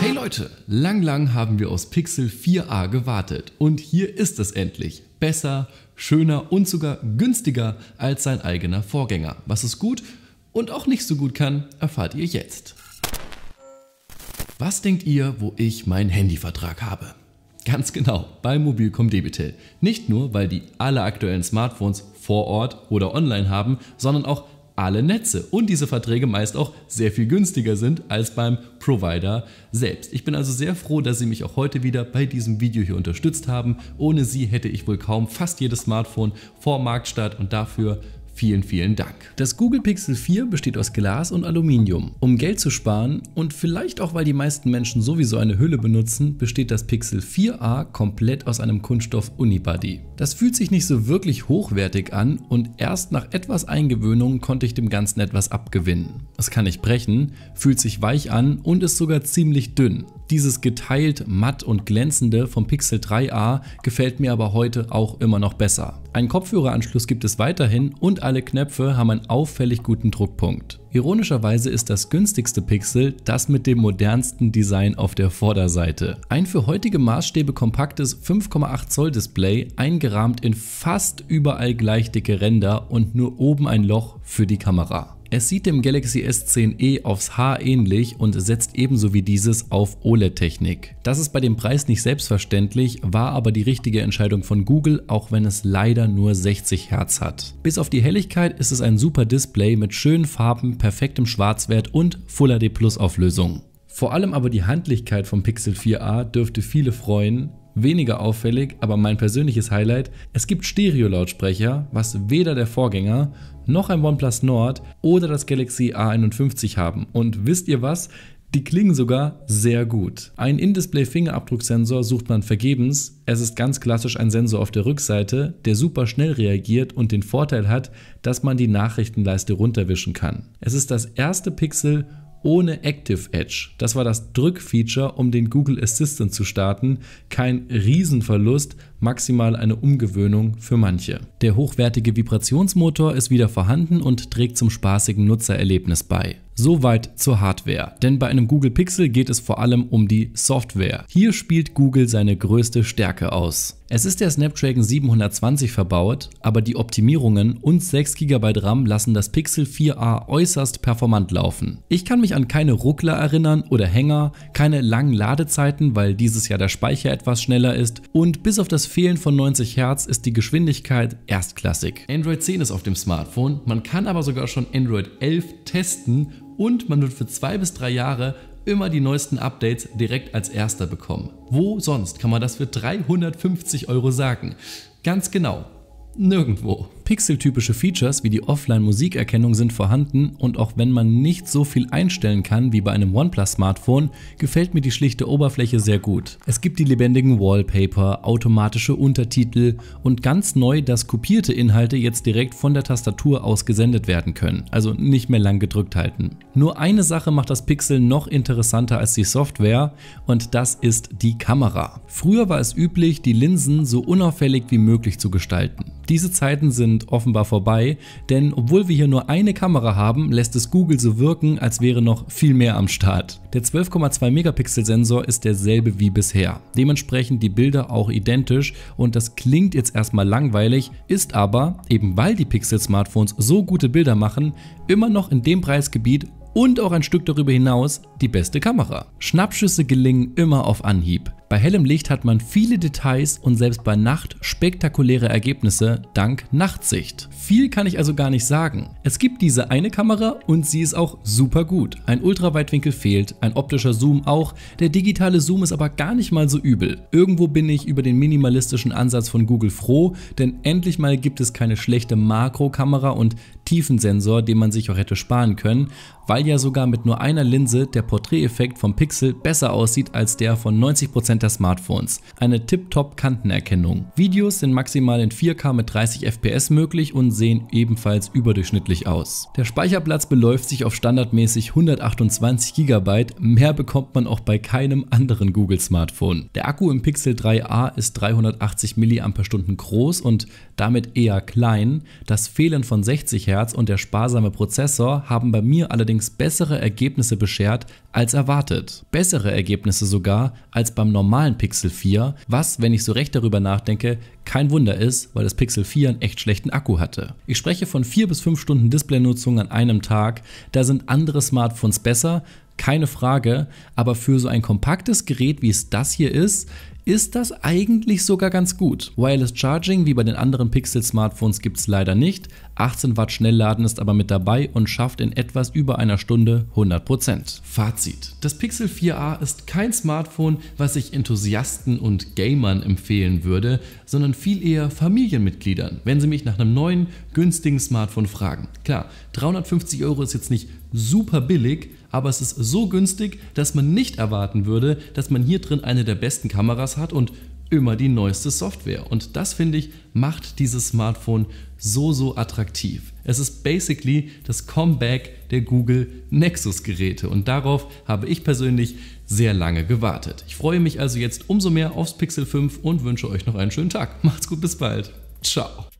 Hey Leute, lang lang haben wir aus Pixel 4a gewartet und hier ist es endlich. Besser, schöner und sogar günstiger als sein eigener Vorgänger. Was es gut und auch nicht so gut kann, erfahrt ihr jetzt. Was denkt ihr, wo ich meinen Handyvertrag habe? Ganz genau, bei Mobilcom Debitel. Nicht nur, weil die alle aktuellen Smartphones vor Ort oder online haben, sondern auch alle Netze und diese Verträge meist auch sehr viel günstiger sind als beim Provider selbst. Ich bin also sehr froh, dass Sie mich auch heute wieder bei diesem Video hier unterstützt haben. Ohne Sie hätte ich wohl kaum fast jedes Smartphone vor Marktstart und dafür Vielen, vielen Dank. Das Google Pixel 4 besteht aus Glas und Aluminium. Um Geld zu sparen und vielleicht auch, weil die meisten Menschen sowieso eine Hülle benutzen, besteht das Pixel 4a komplett aus einem Kunststoff Unibody. Das fühlt sich nicht so wirklich hochwertig an und erst nach etwas Eingewöhnung konnte ich dem Ganzen etwas abgewinnen. Es kann nicht brechen, fühlt sich weich an und ist sogar ziemlich dünn. Dieses geteilt, matt und glänzende vom Pixel 3a gefällt mir aber heute auch immer noch besser. Einen Kopfhöreranschluss gibt es weiterhin und alle Knöpfe haben einen auffällig guten Druckpunkt. Ironischerweise ist das günstigste Pixel das mit dem modernsten Design auf der Vorderseite. Ein für heutige Maßstäbe kompaktes 5,8 Zoll Display, eingerahmt in fast überall gleich dicke Ränder und nur oben ein Loch für die Kamera. Es sieht dem Galaxy S10e aufs Haar ähnlich und setzt ebenso wie dieses auf OLED-Technik. Das ist bei dem Preis nicht selbstverständlich, war aber die richtige Entscheidung von Google, auch wenn es leider nur 60 Hertz hat. Bis auf die Helligkeit ist es ein super Display mit schönen Farben, perfektem Schwarzwert und Full HD Plus Auflösung. Vor allem aber die Handlichkeit vom Pixel 4a dürfte viele freuen, Weniger auffällig, aber mein persönliches Highlight, es gibt Stereo-Lautsprecher, was weder der Vorgänger noch ein OnePlus Nord oder das Galaxy A51 haben. Und wisst ihr was? Die klingen sogar sehr gut. Ein In-Display-Fingerabdrucksensor sucht man vergebens. Es ist ganz klassisch ein Sensor auf der Rückseite, der super schnell reagiert und den Vorteil hat, dass man die Nachrichtenleiste runterwischen kann. Es ist das erste Pixel ohne Active Edge. Das war das Drückfeature, um den Google Assistant zu starten. Kein Riesenverlust, maximal eine Umgewöhnung für manche. Der hochwertige Vibrationsmotor ist wieder vorhanden und trägt zum spaßigen Nutzererlebnis bei. Soweit zur Hardware, denn bei einem Google Pixel geht es vor allem um die Software. Hier spielt Google seine größte Stärke aus. Es ist der Snapdragon 720 verbaut, aber die Optimierungen und 6 GB RAM lassen das Pixel 4a äußerst performant laufen. Ich kann mich an keine Ruckler erinnern oder Hänger, keine langen Ladezeiten, weil dieses Jahr der Speicher etwas schneller ist und bis auf das Fehlen von 90 Hertz ist die Geschwindigkeit erstklassig. Android 10 ist auf dem Smartphone, man kann aber sogar schon Android 11 testen und man wird für zwei bis drei Jahre immer die neuesten Updates direkt als erster bekommen. Wo sonst kann man das für 350 Euro sagen? Ganz genau, nirgendwo. Pixeltypische Features wie die Offline-Musikerkennung sind vorhanden und auch wenn man nicht so viel einstellen kann wie bei einem OnePlus-Smartphone, gefällt mir die schlichte Oberfläche sehr gut. Es gibt die lebendigen Wallpaper, automatische Untertitel und ganz neu, dass kopierte Inhalte jetzt direkt von der Tastatur aus gesendet werden können, also nicht mehr lang gedrückt halten. Nur eine Sache macht das Pixel noch interessanter als die Software und das ist die Kamera. Früher war es üblich, die Linsen so unauffällig wie möglich zu gestalten. Diese Zeiten sind und offenbar vorbei, denn obwohl wir hier nur eine Kamera haben, lässt es Google so wirken, als wäre noch viel mehr am Start. Der 12,2 Megapixel Sensor ist derselbe wie bisher, dementsprechend die Bilder auch identisch und das klingt jetzt erstmal langweilig, ist aber, eben weil die Pixel Smartphones so gute Bilder machen, immer noch in dem Preisgebiet und auch ein Stück darüber hinaus die beste Kamera. Schnappschüsse gelingen immer auf Anhieb. Bei hellem Licht hat man viele Details und selbst bei Nacht spektakuläre Ergebnisse dank Nachtsicht. Viel kann ich also gar nicht sagen. Es gibt diese eine Kamera und sie ist auch super gut. Ein Ultraweitwinkel fehlt, ein optischer Zoom auch, der digitale Zoom ist aber gar nicht mal so übel. Irgendwo bin ich über den minimalistischen Ansatz von Google froh, denn endlich mal gibt es keine schlechte Makrokamera und Tiefensensor, den man sich auch hätte sparen können, weil ja sogar mit nur einer Linse der Porträteffekt vom Pixel besser aussieht als der von 90% Prozent Smartphones. Eine tiptop Kantenerkennung. Videos sind maximal in 4K mit 30 FPS möglich und sehen ebenfalls überdurchschnittlich aus. Der Speicherplatz beläuft sich auf standardmäßig 128 GB, mehr bekommt man auch bei keinem anderen Google Smartphone. Der Akku im Pixel 3a ist 380 mAh groß und damit eher klein. Das Fehlen von 60 Hz und der sparsame Prozessor haben bei mir allerdings bessere Ergebnisse beschert als erwartet. Bessere Ergebnisse sogar als beim normalen normalen Pixel 4, was, wenn ich so recht darüber nachdenke, kein Wunder ist, weil das Pixel 4 einen echt schlechten Akku hatte. Ich spreche von 4 bis 5 Stunden Displaynutzung an einem Tag, da sind andere Smartphones besser, keine Frage, aber für so ein kompaktes Gerät, wie es das hier ist, ist das eigentlich sogar ganz gut. Wireless Charging wie bei den anderen Pixel-Smartphones gibt es leider nicht, 18 Watt Schnellladen ist aber mit dabei und schafft in etwas über einer Stunde 100%. Fazit. Das Pixel 4a ist kein Smartphone, was ich Enthusiasten und Gamern empfehlen würde, sondern viel eher Familienmitgliedern, wenn sie mich nach einem neuen, günstigen Smartphone fragen. Klar, 350 Euro ist jetzt nicht super billig, aber es ist so günstig, dass man nicht erwarten würde, dass man hier drin eine der besten Kameras hat und immer die neueste Software. Und das finde ich macht dieses Smartphone so, so attraktiv. Es ist basically das Comeback der Google Nexus Geräte und darauf habe ich persönlich sehr lange gewartet. Ich freue mich also jetzt umso mehr aufs Pixel 5 und wünsche euch noch einen schönen Tag. Macht's gut, bis bald. Ciao.